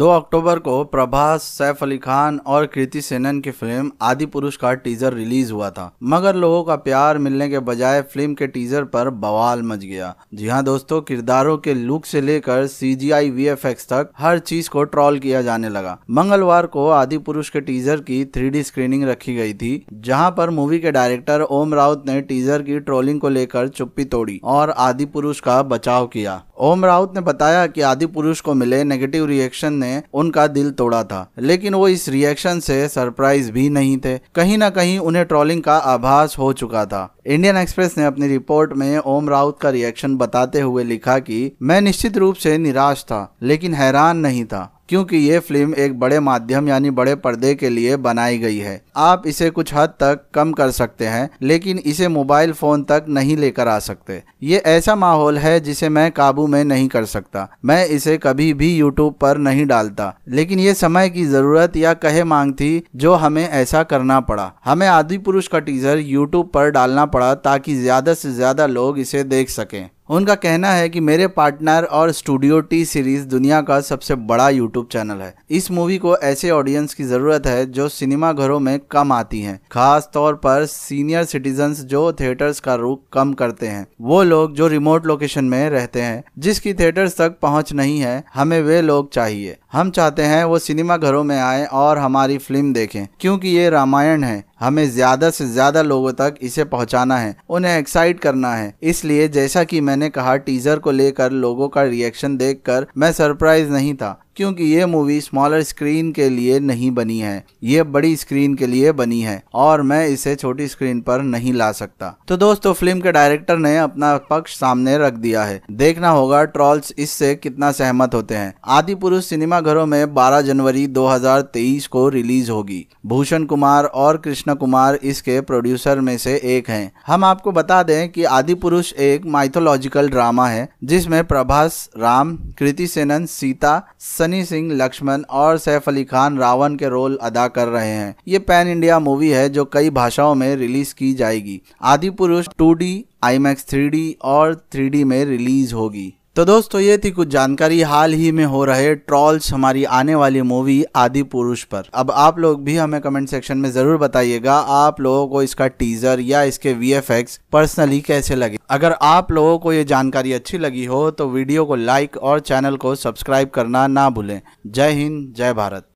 दो अक्टूबर को प्रभास सैफ अली खान और कृति सेनन की फिल्म आदि पुरुष का टीजर रिलीज हुआ था मगर लोगों का प्यार मिलने के बजाय फिल्म के टीजर पर बवाल मच गया जी हाँ दोस्तों किरदारों के लुक से लेकर C G I V F X तक हर चीज को ट्रॉल किया जाने लगा मंगलवार को आदि पुरुष के टीजर की थ्री स्क्रीनिंग रखी गई थी जहाँ पर मूवी के डायरेक्टर ओम राउत ने टीजर की ट्रोलिंग को लेकर चुप्पी तोड़ी और आदि पुरुष का बचाव किया ओम राउत ने बताया कि आदि पुरुष को मिले नेगेटिव रिएक्शन ने ने उनका दिल तोड़ा था लेकिन वो इस रिएक्शन से सरप्राइज भी नहीं थे कहीं ना कहीं उन्हें ट्रोलिंग का आभास हो चुका था इंडियन एक्सप्रेस ने अपनी रिपोर्ट में ओम राउत का रिएक्शन बताते हुए लिखा कि मैं निश्चित रूप से निराश था लेकिन हैरान नहीं था क्योंकि ये फिल्म एक बड़े माध्यम यानी बड़े पर्दे के लिए बनाई गई है आप इसे कुछ हद तक कम कर सकते हैं लेकिन इसे मोबाइल फ़ोन तक नहीं लेकर आ सकते ये ऐसा माहौल है जिसे मैं काबू में नहीं कर सकता मैं इसे कभी भी यूट्यूब पर नहीं डालता लेकिन ये समय की ज़रूरत या कहे मांग थी जो हमें ऐसा करना पड़ा हमें आदि पुरुष का टीज़र यूट्यूब पर डालना पड़ा ताकि ज़्यादा से ज़्यादा लोग इसे देख सकें उनका कहना है कि मेरे पार्टनर और स्टूडियो टी सीरीज दुनिया का सबसे बड़ा यूट्यूब चैनल है इस मूवी को ऐसे ऑडियंस की जरूरत है जो सिनेमा घरों में कम आती हैं खास तौर पर सीनियर सिटीजन जो थिएटर्स का रुख कम करते हैं वो लोग जो रिमोट लोकेशन में रहते हैं जिसकी थिएटर्स तक पहुंच नहीं है हमें वे लोग चाहिए हम चाहते हैं वो सिनेमा घरों में आए और हमारी फिल्म देखें क्योंकि ये रामायण है हमें ज़्यादा से ज़्यादा लोगों तक इसे पहुंचाना है उन्हें एक्साइट करना है इसलिए जैसा कि मैंने कहा टीज़र को लेकर लोगों का रिएक्शन देखकर मैं सरप्राइज नहीं था क्योंकि ये मूवी स्मॉलर स्क्रीन के लिए नहीं बनी है ये बड़ी स्क्रीन के लिए बनी है और मैं इसे छोटी स्क्रीन पर नहीं ला सकता तो दोस्तों फिल्म के डायरेक्टर ने अपना पक्ष सामने रख दिया है देखना होगा ट्रॉल्स इससे कितना सहमत होते हैं आदि पुरुष सिनेमा घरों में बारह जनवरी दो को रिलीज होगी भूषण कुमार और कृष्ण कुमार इसके प्रोड्यूसर में से एक हैं हम आपको बता दें कि आदि पुरुष एक माइथोलॉजिकल ड्रामा है जिसमें प्रभास राम कृति सेनन सीता सनी सिंह लक्ष्मण और सैफ अली खान रावण के रोल अदा कर रहे हैं ये पैन इंडिया मूवी है जो कई भाषाओं में रिलीज की जाएगी Adipurush two D IMAX three और थ्री में रिलीज होगी तो दोस्तों ये थी कुछ जानकारी हाल ही में हो रहे ट्रॉल्स हमारी आने वाली मूवी आदि पुरुष पर अब आप लोग भी हमें कमेंट सेक्शन में जरूर बताइएगा आप लोगों को इसका टीजर या इसके वीएफएक्स पर्सनली कैसे लगे अगर आप लोगों को ये जानकारी अच्छी लगी हो तो वीडियो को लाइक और चैनल को सब्सक्राइब करना ना भूलें जय हिंद जय भारत